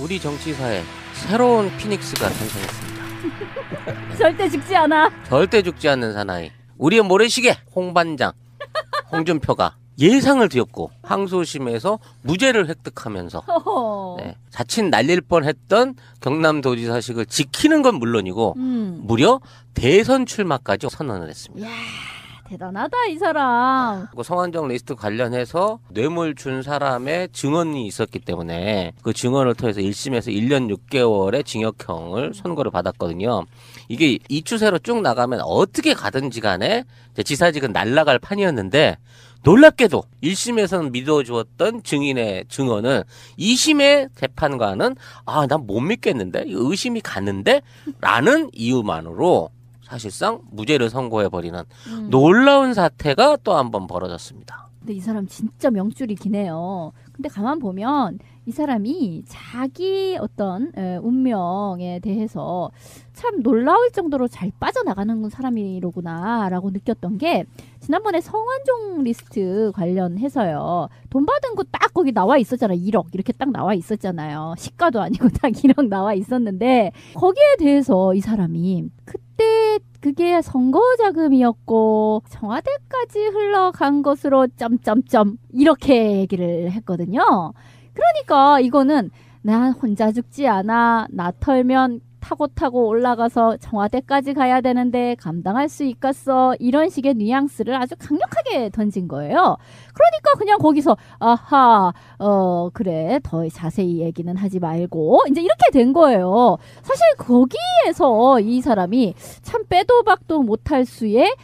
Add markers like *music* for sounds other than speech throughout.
우리 정치사에 새로운 피닉스가 탄생했습니다. *laughs* 절대 죽지 않아. 절대 죽지 않는 사나이. 우리의 모래시계 홍반장 홍준표가 예상을 뒤엎고 항소심에서 무죄를 획득하면서 네, 자칫 날릴 뻔했던 경남도지사식을 지키는 건 물론이고 음. 무려 대선 출마까지 선언을 했습니다. 야. 대단하다 이 사람. 그성완정 리스트 관련해서 뇌물 준 사람의 증언이 있었기 때문에 그 증언을 통해서 1심에서 1년 6개월의 징역형을 선고를 받았거든요. 이게 이 추세로 쭉 나가면 어떻게 가든지 간에 지사직은 날라갈 판이었는데 놀랍게도 1심에서는 믿어주었던 증인의 증언은 2심의 재판관은 아, 난 못 믿겠는데? 의심이 가는데? 라는 이유만으로 사실상 무죄를 선고해버리는 음. 놀라운 사태가 또 한번 벌어졌습니다. 근데 이 사람 진짜 명줄이 기네요. 근데 가만 보면 이 사람이 자기 어떤 운명에 대해서 참 놀라울 정도로 잘 빠져나가는 사람이로구나라고 느꼈던 게 지난번에 성완종 리스트 관련해서요. 돈 받은 거 딱 거기 나와 있었잖아. 1억 이렇게 딱 나와 있었잖아요. 시가도 아니고 *laughs* 딱 1억 나와 있었는데 거기에 대해서 이 사람이 그때 그게 선거 자금이었고 청와대까지 흘러간 것으로 점점점 이렇게 얘기를 했거든요. 그러니까 이거는 난 혼자 죽지 않아. 나 털면 타고 타고 올라가서 청와대까지 가야 되는데 감당할 수 있겠어 이런 식의 뉘앙스를 아주 강력하게 던진 거예요. 그러니까 그냥 거기서 아하 어 그래 더 자세히 얘기는 하지 말고 이제 이렇게 된 거예요. 사실 거기에서 이 사람이 참 빼도 박도 못할 수의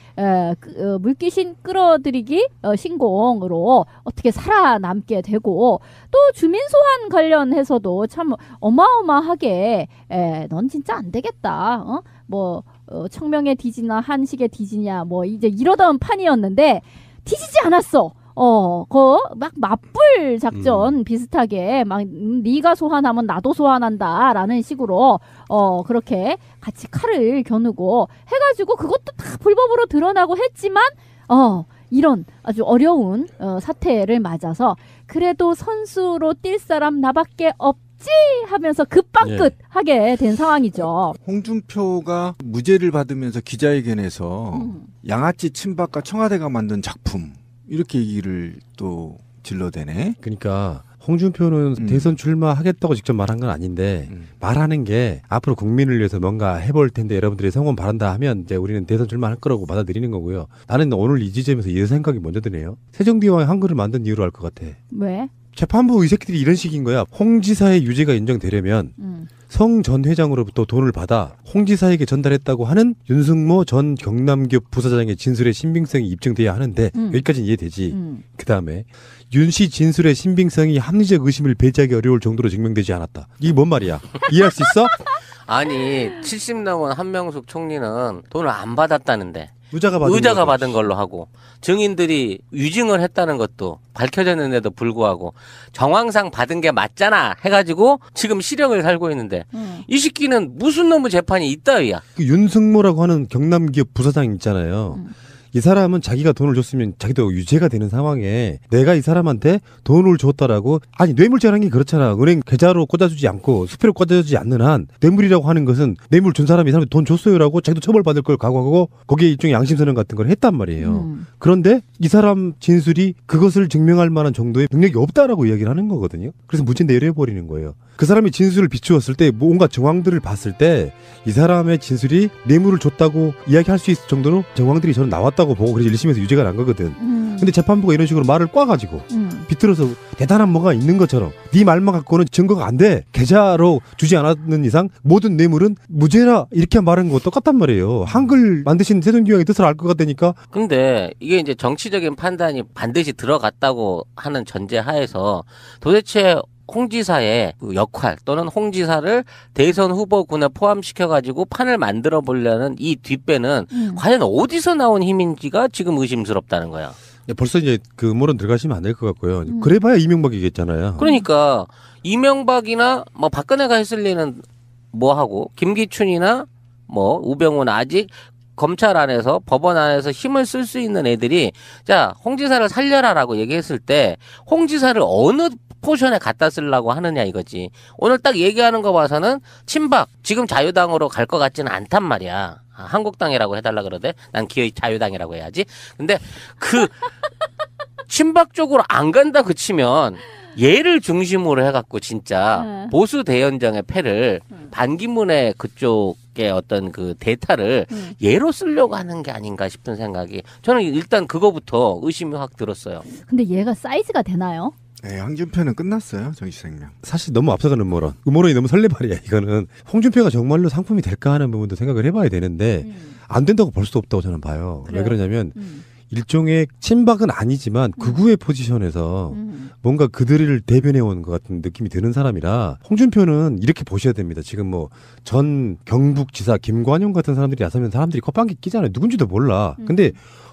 그, 어, 물귀신 끌어들이기 어, 신공으로 어떻게 살아남게 되고 또 주민 소환 관련해서도 참 어마어마하게 에, 넌 진짜 안 되겠다. 어? 뭐 어, 청명의 디지나 한식의 디지냐 뭐 이제 이러던 판이었는데 뒤지지 않았어. 어, 그막 맞불 작전 음. 비슷하게 막 음, 네가 소환하면 나도 소환한다라는 식으로 어 그렇게 같이 칼을 겨누고 해가지고 그것도 다 불법으로 드러나고 했지만 어 이런 아주 어려운 어, 사태를 맞아서 그래도 선수로 뛸 사람 나밖에 없 뭐지 하면서 급박긋 하게 된 상황이죠. 홍준표가 무죄를 받으면서 기자회견에서 음. 양아치 친박과 청와대가 만든 작품 이렇게 얘기를 또 질러대네. 그러니까 홍준표는 음. 대선 출마하겠다고 직접 말한 건 아닌데 음. 말하는 게 앞으로 국민을 위해서 뭔가 해볼 텐데 여러분들이 성원 바란다 하면 이제 우리는 대선 출마할 거라고 받아들이는 거고요. 나는 오늘 이 지점에서 이 생각이 먼저 드네요. 세종대왕이 한글을 만든 이유로 알것 같아. 왜? 재판부 이 새끼들이 이런 식인 거야. 홍 지사의 유죄가 인정되려면 음. 성전 회장으로부터 돈을 받아 홍 지사에게 전달했다고 하는 윤승모 전경남기업 부사장의 진술의 신빙성이 입증돼야 하는데 음. 여기까지는 이해되지. 음. 그 다음에 윤 씨 진술의 신빙성이 합리적 의심을 배제하기 어려울 정도로 증명되지 않았다. 이게 뭔 말이야? 이해할 수 있어? *laughs* 아니 70 넘은 한명숙 총리는 돈을 안 받았다는데 의자가 받은, 의자가 받은 걸로 하고 증인들이 위증을 했다는 것도 밝혀졌는데도 불구하고 정황상 받은 게 맞잖아 해가지고 지금 실형을 살고 있는데 음. 이 시끼는 무슨 놈의 재판이 있다이야. 그 윤승모라고 하는 경남기업 부사장 있잖아요. 음. 이 사람은 자기가 돈을 줬으면 자기도 유죄가 되는 상황에 내가 이 사람한테 돈을 줬다라고 아니 뇌물죄라는 게 그렇잖아. 은행 계좌로 꽂아주지 않고 수표로 꽂아주지 않는 한 뇌물이라고 하는 것은 뇌물 준 사람이 사람이 돈 줬어요라고 자기도 처벌받을 걸 각오하고 거기에 일종의 양심선언 같은 걸 했단 말이에요. 음. 그런데 이 사람 진술이 그것을 증명할 만한 정도의 능력이 없다라고 이야기를 하는 거거든요. 그래서 무죄 내려버리는 거예요. 그 사람이 진술을 비추었을 때 뭔가 정황들을 봤을 때 이 사람의 진술이 뇌물을 줬다고 이야기할 수 있을 정도로 정황들이 저는 나왔다고 잘다고 보고 그래서 1심에서 유죄가 난 거거든. 음. 근데 재판부가 이런 식으로 말을 꽈가지고 음. 비틀어서 대단한 뭐가 있는 것처럼 네 말만 갖고는 증거가 안 돼. 계좌로 주지 않았는 이상 모든 뇌물은 무죄라 이렇게 말한 거 똑같단 말이에요. 한글 만드신 세종규형의 뜻을 알 것 같다니까. 근데 이게 이제 정치적인 판단이 반드시 들어갔다고 하는 전제 하에서 도대체 홍지사의 그 역할 또는 홍지사를 대선 후보군에 포함시켜 가지고 판을 만들어 보려는 이 뒷배는 음. 과연 어디서 나온 힘인지가 지금 의심스럽다는 거야. 네, 벌써 이제 그 물은 들어가시면 안 될 것 같고요. 음. 그래봐야 이명박이겠잖아요. 그러니까 이명박이나 뭐 박근혜가 했을 리는 뭐 하고 김기춘이나 뭐 우병우는 아직 검찰 안에서 법원 안에서 힘을 쓸 수 있는 애들이 자 홍지사를 살려라라고 얘기했을 때 홍지사를 어느 포션에 갖다 쓰려고 하느냐 이거지 오늘 딱 얘기하는 거 봐서는 친박 지금 자유당으로 갈 것 같지는 않단 말이야 아, 한국당이라고 해달라 그러대 난 기어이 자유당이라고 해야지 근데 그 *laughs* 친박 쪽으로 안 간다 그 치면 얘를 중심으로 해갖고 진짜 네. 보수 대연정의 패를 음. 반기문의 그쪽 정치 어떤 그 대타를 음. 예로 쓰려고 하는 게 아닌가 싶은 생각이 저는 일단 그거부터 의심이 확 들었어요. 근데 얘가 사이즈가 되나요? 네, 황준표는 끝났어요 정치생명. 사실 너무 앞서가는 모론 음모론이 너무 설레발이야 이거는. 홍준표가 정말로 상품이 될까 하는 부분도 생각을 해봐야 되는데 음. 안 된다고 볼 수도 없다고 저는 봐요. 그래요? 왜 그러냐면. 음. 일종의 친박은 아니지만 음. 극우의 포지션에서 음. 뭔가 그들을 대변해 온 것 같은 느낌이 드는 사람이라 홍준표는 이렇게 보셔야 됩니다. 지금 뭐 전 경북지사 김관용 같은 사람들이 나서면 사람들이 컵방귀 끼잖아요. 누군지도 몰라. 음. 근데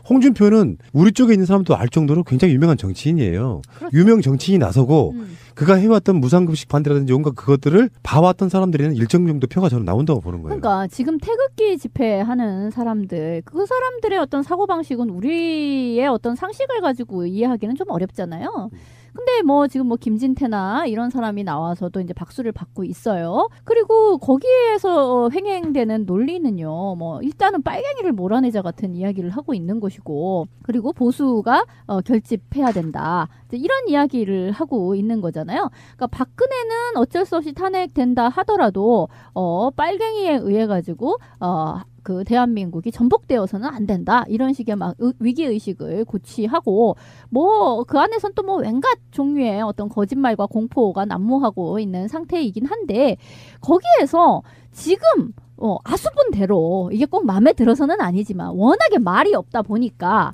홍준표는 우리 쪽에 있는 사람도 알 정도로 굉장히 유명한 정치인이에요. 그렇죠. 유명 정치인이 나서고 음. 그가 해왔던 무상급식 반대라든지 뭔가 그것들을 봐왔던 사람들에는 일정 정도 표가 저는 나온다고 보는 거예요. 그러니까 지금 태극기 집회하는 사람들 그 사람들의 어떤 사고방식은 우리의 어떤 상식을 가지고 이해하기는 좀 어렵잖아요. 음. 근데 뭐 지금 뭐 김진태나 이런 사람이 나와서도 이제 박수를 받고 있어요. 그리고 거기에서 어, 횡행되는 논리는요. 뭐 일단은 빨갱이를 몰아내자 같은 이야기를 하고 있는 것이고 그리고 보수가 어, 결집해야 된다. 이런 이야기를 하고 있는 거잖아요. 그러니까 박근혜는 어쩔 수 없이 탄핵된다 하더라도 어, 빨갱이에 의해 가지고 어, 그 대한민국이 전복되어서는 안 된다 이런 식의 막 위기 의식을 고취하고 뭐 그 안에선 또뭐 왠갓 종류의 어떤 거짓말과 공포가 난무하고 있는 상태이긴 한데 거기에서 지금 어, 아수분대로 이게 꼭 마음에 들어서는 아니지만 워낙에 말이 없다 보니까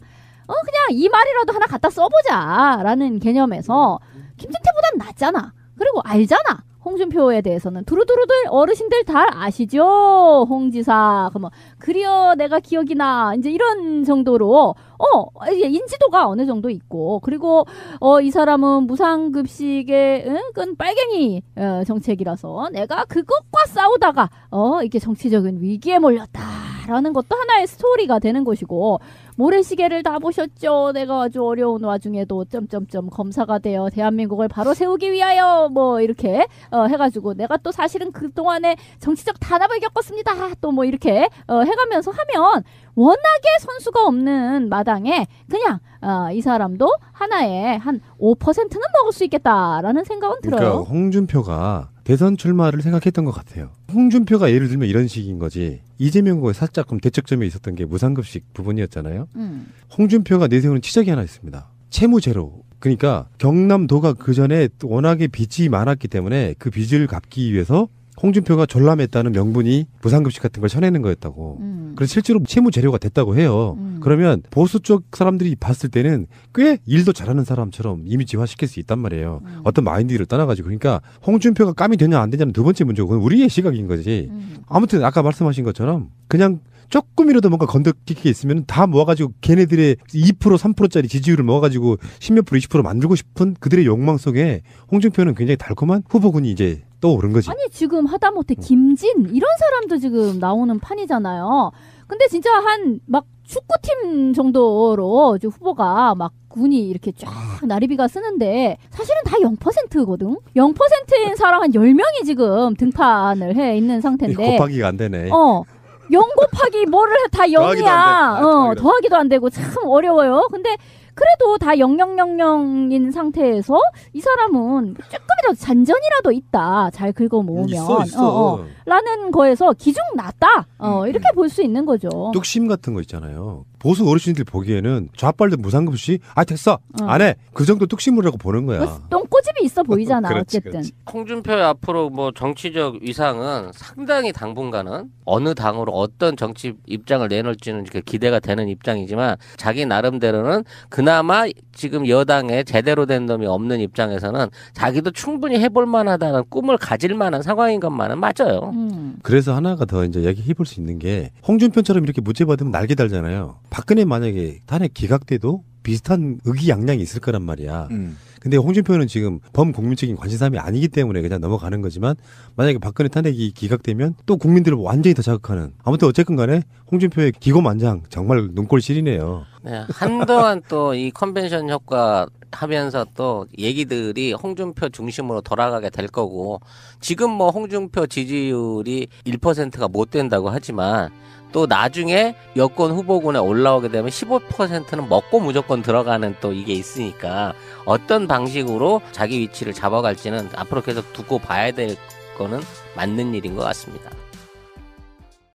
어 그냥 이 말이라도 하나 갖다 써보자라는 개념에서 음. 김진태보단 낫잖아 그리고 알잖아 홍준표에 대해서는 두루두루들 어르신들 다 아시죠? 홍 지사. 그러면 뭐, 그리어 내가 기억이 나. 이제 이런 정도로 어, 인지도가 어느 정도 있고 그리고 어, 이 사람은 무상급식의 응? 끈 빨갱이 어, 정책이라서 내가 그것과 싸우다가 어, 이렇게 정치적인 위기에 몰렸다라는 것도 하나의 스토리가 되는 것이고 모래시계를 다 보셨죠. 내가 아주 어려운 와중에도 점점점 검사가 되어 대한민국을 바로 세우기 위하여 뭐 이렇게 어, 해가지고 내가 또 사실은 그 동안에 정치적 단합을 겪었습니다. 또 뭐 이렇게 어, 해가면서 하면 워낙에 선수가 없는 마당에 그냥 어, 이 사람도 하나에 한 5%는 먹을 수 있겠다라는 생각은 그러니까 들어요. 그러니까 홍준표가 대선 출마를 생각했던 것 같아요. 홍준표가 예를 들면 이런 식인 거지. 이재명 과의 살짝 그 대척점에 있었던 게 무상급식 부분이었잖아요. 음. 홍준표가 내세우는 치적이 하나 있습니다. 채무 제로. 그러니까 경남도가 그 전에 워낙에 빚이 많았기 때문에 그 빚을 갚기 위해서 홍준표가 졸라맸다는 명분이 무상급식 같은 걸 쳐내는 거였다고. 음. 그래서 실제로 채무 재료가 됐다고 해요. 음. 그러면 보수 쪽 사람들이 봤을 때는 꽤 일도 잘하는 사람처럼 이미지화 시킬 수 있단 말이에요. 음. 어떤 마인드를 떠나가지고 그러니까 홍준표가 까미 되냐 안 되냐는 두 번째 문제고 그건 우리의 시각인 거지. 음. 아무튼 아까 말씀하신 것처럼 그냥 조금이라도 뭔가 건더기게 있으면 다 모아가지고 걔네들의 2% 3%짜리 지지율을 모아가지고 10몇 프로 20% 만들고 싶은 그들의 욕망 속에 홍준표는 굉장히 달콤한 후보군이 이제 또 오른 거지. 아니 지금 하다못해 음. 김진 이런 사람도 지금 나오는 판이잖아요. 근데 진짜 한 막 축구팀 정도로 후보가 막 군이 이렇게 쫙 나리비가 쓰는데 사실은 다 0%거든. 0%인 사람 한 10명이 지금 등판을 해 있는 상태인데 곱하기가 안 되네. 어. 영 곱하기 뭐를 다영이야 아, 어, 더하기도 안 되고 참 어려워요. 근데 그래도 다 0000인 상태에서 이 사람은 조금이라도 잔전이라도 있다. 잘 긁어 모으면. 있어, 있어. 어, 어. 라는 거에서 기중 났다. 어, 음, 음. 이렇게 볼 수 있는 거죠. 뚝심 같은 거 있잖아요. 보수 어르신들 보기에는 좌빨도 무상급식 아 됐어 어. 안해 그 정도 뚝심으라고 보는 거야. 똥꼬집이 있어 보이잖아 *laughs* 그렇지, 어쨌든. 그렇지. 홍준표의 앞으로 뭐 정치적 위상은 상당히 당분간은 어느 당으로 어떤 정치 입장을 내놓을지는 기대가 되는 입장이지만 자기 나름대로는 그나마 지금 여당에 제대로 된 놈이 없는 입장에서는 자기도 충분히 해볼 만하다는 꿈을 가질 만한 상황인 것만은 맞아요. 음. 그래서 하나가 더 이제 얘기해 볼 수 있는 게 홍준표처럼 이렇게 무죄 받으면 날개 달잖아요. 박근혜 만약에 탄핵 기각돼도 비슷한 의기양양이 있을 거란 말이야. 음. 근데 홍준표는 지금 범국민적인 관심사람이 아니기 때문에 그냥 넘어가는 거지만 만약에 박근혜 탄핵이 기각되면 또 국민들을 완전히 더 자극하는 아무튼 어쨌건 간에 홍준표의 기고만장 정말 눈꼴 시리네요. 네, 한동안 또 이 컨벤션 효과 하면서 또 얘기들이 홍준표 중심으로 돌아가게 될 거고 지금 뭐 홍준표 지지율이 1%가 못 된다고 하지만 또 나중에 여권 후보군에 올라오게 되면 15%는 먹고 무조건 들어가는 또 이게 있으니까 어떤 방식으로 자기 위치를 잡아갈지는 앞으로 계속 두고 봐야 될 거는 맞는 일인 것 같습니다.